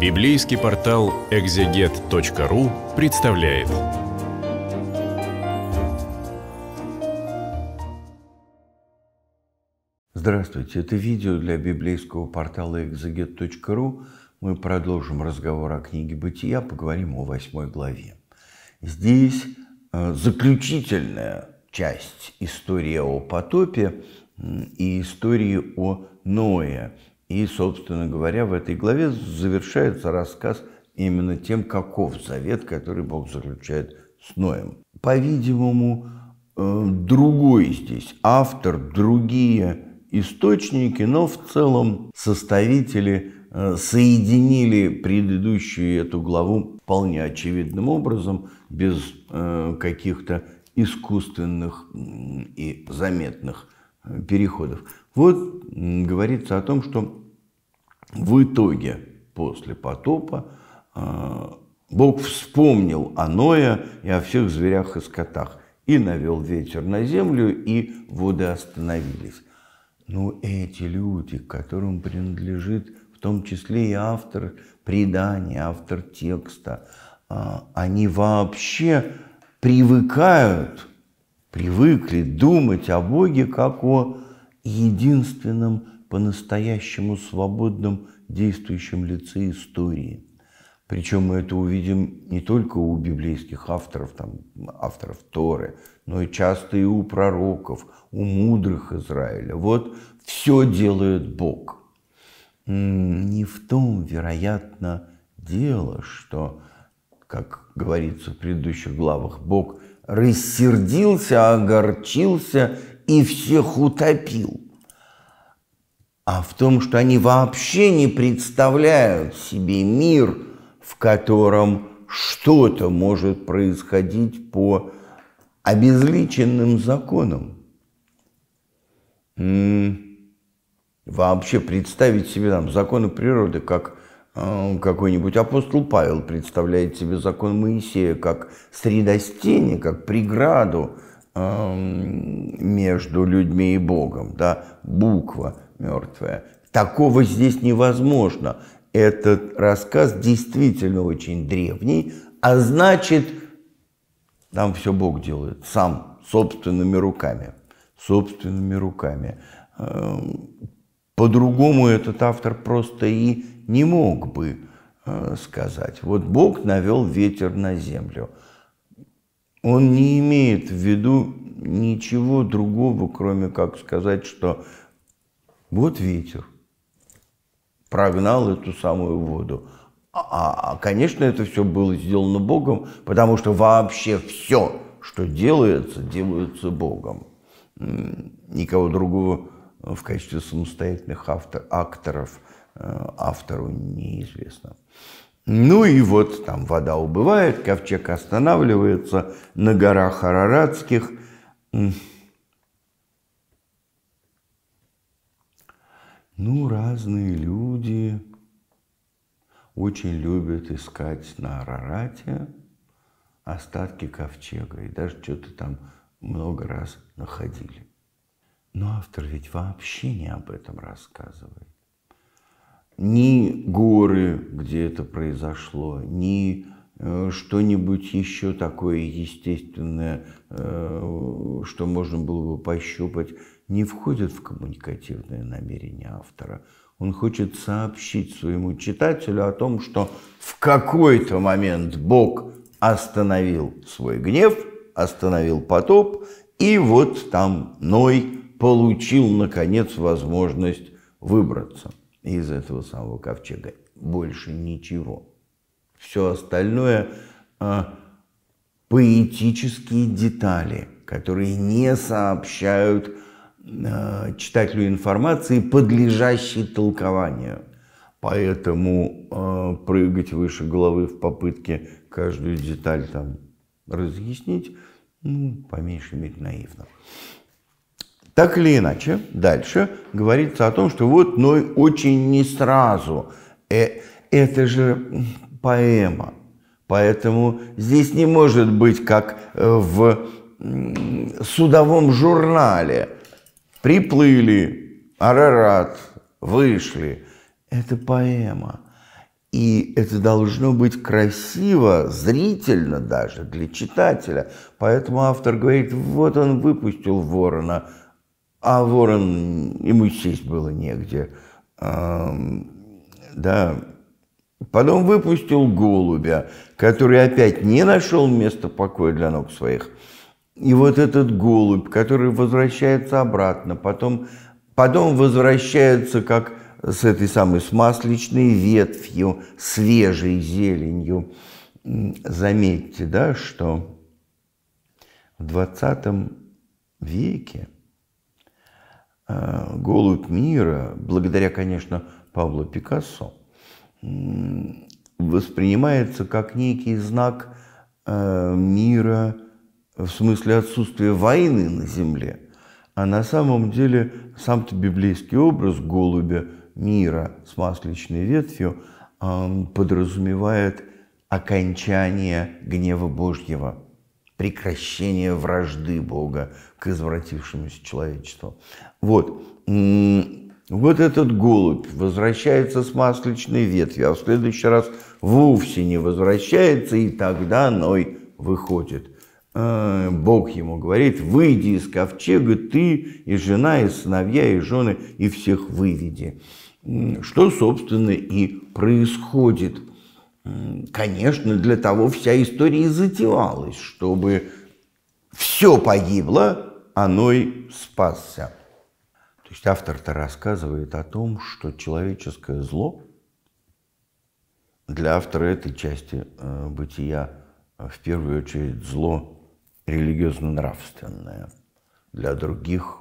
Библейский портал экзегет.ру представляет. Здравствуйте, это видео для библейского портала экзегет.ру. Мы продолжим разговор о книге «Бытия», поговорим о восьмой главе. Здесь э, заключительная часть истории о потопе и истории о Ное – и, собственно говоря, в этой главе завершается рассказ именно тем, каков завет, который Бог заключает с Ноем. По-видимому, э, другой здесь автор, другие источники, но в целом составители э, соединили предыдущую эту главу вполне очевидным образом, без э, каких-то искусственных и заметных переходов. Вот говорится о том, что в итоге после потопа а, Бог вспомнил о Ноя и о всех зверях и скотах, и навел ветер на землю, и воды остановились. Но эти люди, которым принадлежит в том числе и автор предания, автор текста, а, они вообще привыкают привыкли думать о Боге как о единственном по-настоящему свободном действующем лице истории. Причем мы это увидим не только у библейских авторов, там, авторов Торы, но и часто и у пророков, у мудрых Израиля. Вот все делает Бог. Не в том, вероятно, дело, что, как говорится в предыдущих главах, Бог – рассердился, огорчился и всех утопил, а в том, что они вообще не представляют себе мир, в котором что-то может происходить по обезличенным законам. Вообще представить себе там законы природы как – какой-нибудь апостол Павел представляет себе закон Моисея как средостение, как преграду между людьми и Богом, да, буква мертвая. Такого здесь невозможно. Этот рассказ действительно очень древний, а значит, там все Бог делает сам, собственными руками, собственными руками. По-другому этот автор просто и не мог бы э, сказать. Вот Бог навел ветер на землю. Он не имеет в виду ничего другого, кроме как сказать, что вот ветер прогнал эту самую воду. А, а, а конечно, это все было сделано Богом, потому что вообще все, что делается, делается Богом. Никого другого в качестве самостоятельных автор, акторов э, автору неизвестно. Ну и вот там вода убывает, ковчег останавливается на горах Араратских. Ну, разные люди очень любят искать на Арарате остатки ковчега. И даже что-то там много раз находили. Но автор ведь вообще не об этом рассказывает. Ни горы, где это произошло, ни э, что-нибудь еще такое естественное, э, что можно было бы пощупать, не входит в коммуникативное намерение автора. Он хочет сообщить своему читателю о том, что в какой-то момент Бог остановил свой гнев, остановил потоп, и вот там Ной получил, наконец, возможность выбраться из этого самого ковчега. Больше ничего. Все остальное а, поэтические детали, которые не сообщают а, читателю информации, подлежащей толкованию. Поэтому а, прыгать выше головы в попытке каждую деталь там разъяснить, ну, по меньшей мере, наивно. Так или иначе, дальше говорится о том, что вот но Ной очень не сразу. Э, это же поэма. Поэтому здесь не может быть, как э, в судовом журнале. Приплыли, Арарат, вышли. Это поэма. И это должно быть красиво, зрительно даже, для читателя. Поэтому автор говорит, вот он выпустил ворона – а ворон, ему сесть было негде. А, да. Потом выпустил голубя, который опять не нашел места покоя для ног своих. И вот этот голубь, который возвращается обратно, потом, потом возвращается как с этой самой, с масличной ветвью, свежей зеленью. Заметьте, да, что в 20 веке – Э, «Голубь мира», благодаря, конечно, Пабло Пикассо, воспринимается как некий знак э, мира в смысле отсутствия войны на земле. А на самом деле сам-то библейский образ голубя мира с масличной ветвью подразумевает окончание гнева Божьего – прекращение вражды Бога к извратившемуся человечеству. Вот. Вот этот голубь возвращается с масличной ветви, а в следующий раз вовсе не возвращается, и тогда Ной выходит. А, Бог ему говорит, выйди из ковчега ты и жена, и сыновья, и жены, и всех выведи. Что, собственно, и происходит – Конечно, для того вся история и затевалась, чтобы все погибло, а Ной спасся. То есть автор-то рассказывает о том, что человеческое зло для автора этой части э, бытия э, в первую очередь зло религиозно-нравственное, для других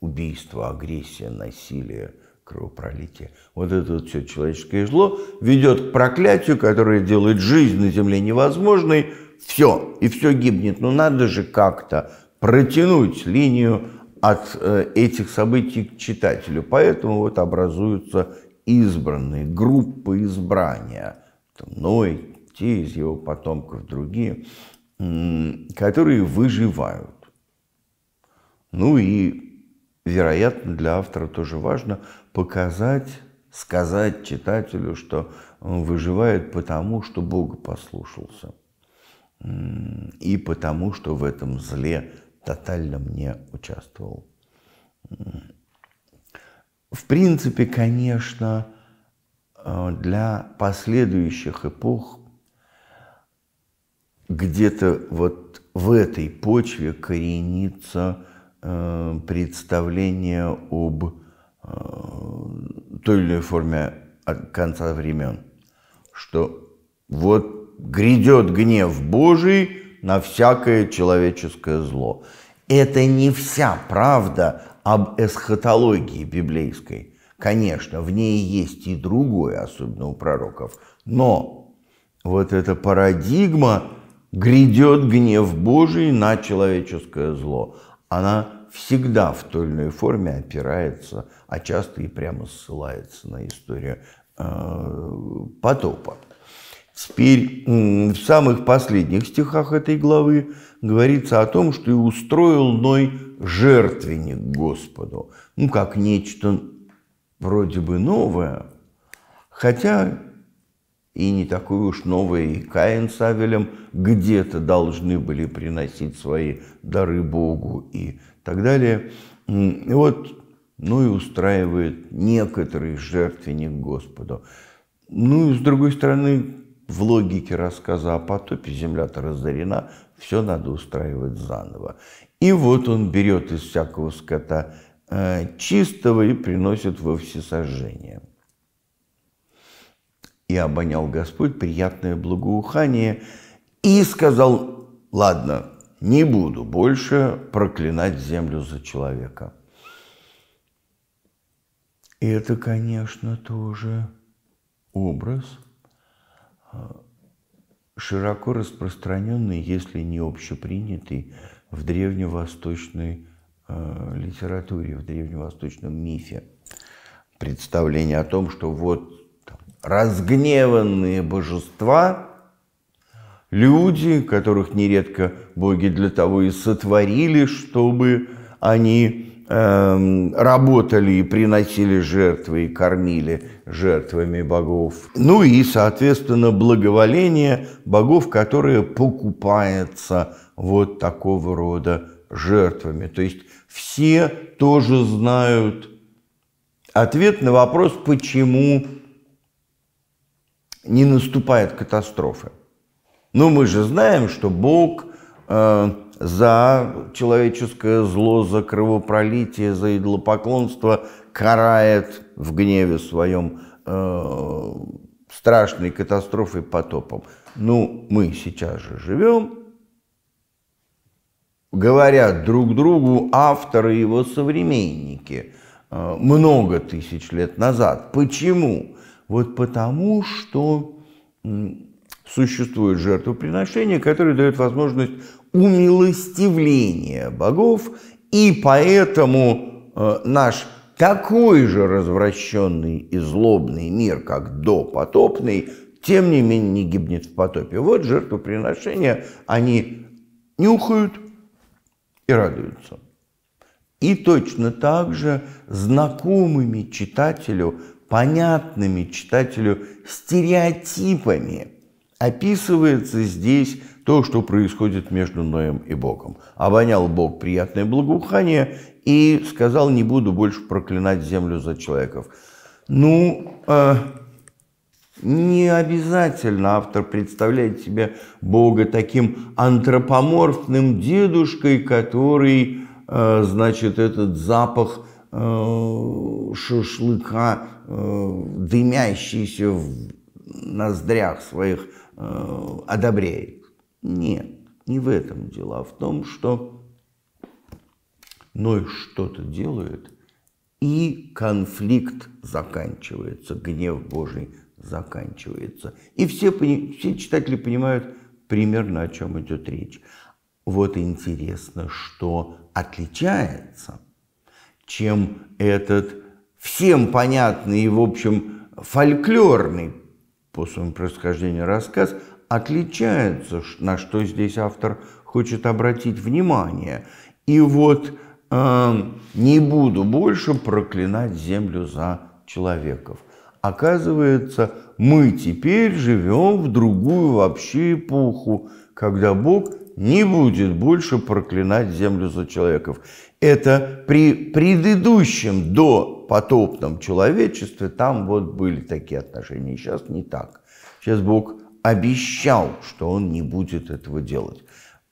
убийство, агрессия, насилие – кровопролитие. Вот это вот все человеческое зло ведет к проклятию, которое делает жизнь на земле невозможной. Все, и все гибнет. Но надо же как-то протянуть линию от э, этих событий к читателю. Поэтому вот образуются избранные, группы избрания. Там Ной, те из его потомков, другие, которые выживают. Ну и, вероятно, для автора тоже важно – показать, сказать читателю, что он выживает потому, что Бога послушался и потому, что в этом зле тотально не участвовал. В принципе, конечно, э, для последующих эпох где-то вот в этой почве коренится э, представление об той или иной форме от конца времен, что вот грядет гнев Божий на всякое человеческое зло. Это не вся правда об эсхатологии библейской. Конечно, в ней есть и другое, особенно у пророков. Но вот эта парадигма «грядет гнев Божий на человеческое зло», она всегда в той или иной форме опирается, а часто и прямо ссылается на историю э, потопа. Теперь в самых последних стихах этой главы говорится о том, что и устроил Ной жертвенник Господу. Ну, как нечто вроде бы новое, хотя и не такой уж новый Каин с Авелем где-то должны были приносить свои дары Богу и так далее. И вот, ну и устраивает некоторый жертвенник Господу. Ну и с другой стороны, в логике рассказа о потопе земля-то разорена, все надо устраивать заново. И вот он берет из всякого скота э, чистого и приносит во всесожжение – и обонял Господь приятное благоухание и сказал, ладно, не буду больше проклинать землю за человека. И это, конечно, тоже образ, а, широко распространенный, если не общепринятый, в древневосточной э, литературе, в древневосточном мифе. Представление о том, что вот разгневанные божества, люди, которых нередко боги для того и сотворили, чтобы они эм, работали и приносили жертвы, и кормили жертвами богов. Ну и, соответственно, благоволение богов, которое покупается вот такого рода жертвами. То есть все тоже знают ответ на вопрос, почему не наступает катастрофы. Но мы же знаем, что Бог э, за человеческое зло, за кровопролитие, за идолопоклонство карает в гневе своем э, страшной катастрофой потопом. Ну, мы сейчас же живем, говорят друг другу авторы его современники э, много тысяч лет назад. Почему? Вот потому что существует жертвоприношение, которое дает возможность умилостивления богов, и поэтому э, наш такой же развращенный и злобный мир, как допотопный, тем не менее не гибнет в потопе. Вот жертвоприношения, они нюхают и радуются. И точно так же знакомыми читателю понятными читателю стереотипами описывается здесь то, что происходит между Ноем и Богом. Обонял Бог приятное благоухание и сказал, не буду больше проклинать землю за человеков. Ну, э, не обязательно автор представляет себе Бога таким антропоморфным дедушкой, который, э, значит, этот запах – Э, шашлыка, э, дымящийся в ноздрях своих, э, одобряет. Нет, не в этом дело, а в том, что Ной что-то делает, и конфликт заканчивается, гнев Божий заканчивается. И все, все читатели понимают примерно, о чем идет речь. Вот интересно, что отличается – чем этот всем понятный и, в общем, фольклорный по своему происхождению рассказ отличается, на что здесь автор хочет обратить внимание. И вот э, не буду больше проклинать землю за человеков. Оказывается, мы теперь живем в другую вообще эпоху, когда Бог не будет больше проклинать землю за человеков. Это при предыдущем до потопном человечестве там вот были такие отношения. Сейчас не так. Сейчас Бог обещал, что он не будет этого делать.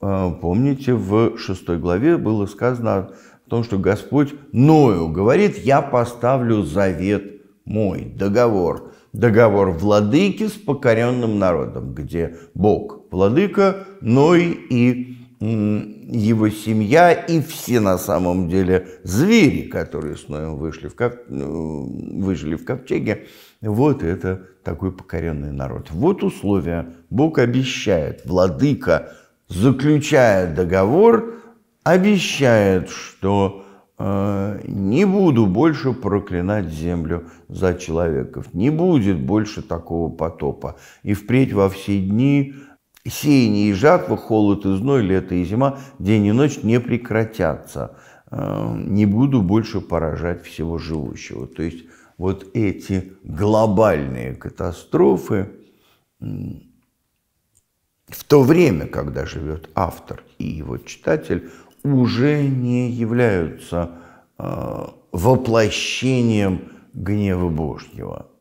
А, помните, в шестой главе было сказано о том, что Господь Ною говорит, я поставлю завет мой, договор договор владыки с покоренным народом, где Бог владыка, но и его семья и все на самом деле звери, которые с Ноем вышли в ков... Ну, выжили в ковчеге, вот это такой покоренный народ. Вот условия. Бог обещает, владыка, заключая договор, обещает, что а, не буду больше проклинать землю за человеков, не будет больше такого потопа. И впредь во все дни сеяние и жатва, холод и зной, лето и зима, день и ночь не прекратятся. А, не буду больше поражать всего живущего. То есть вот эти глобальные катастрофы, в то время, когда живет автор и его читатель, уже не являются э, воплощением гнева Божьего.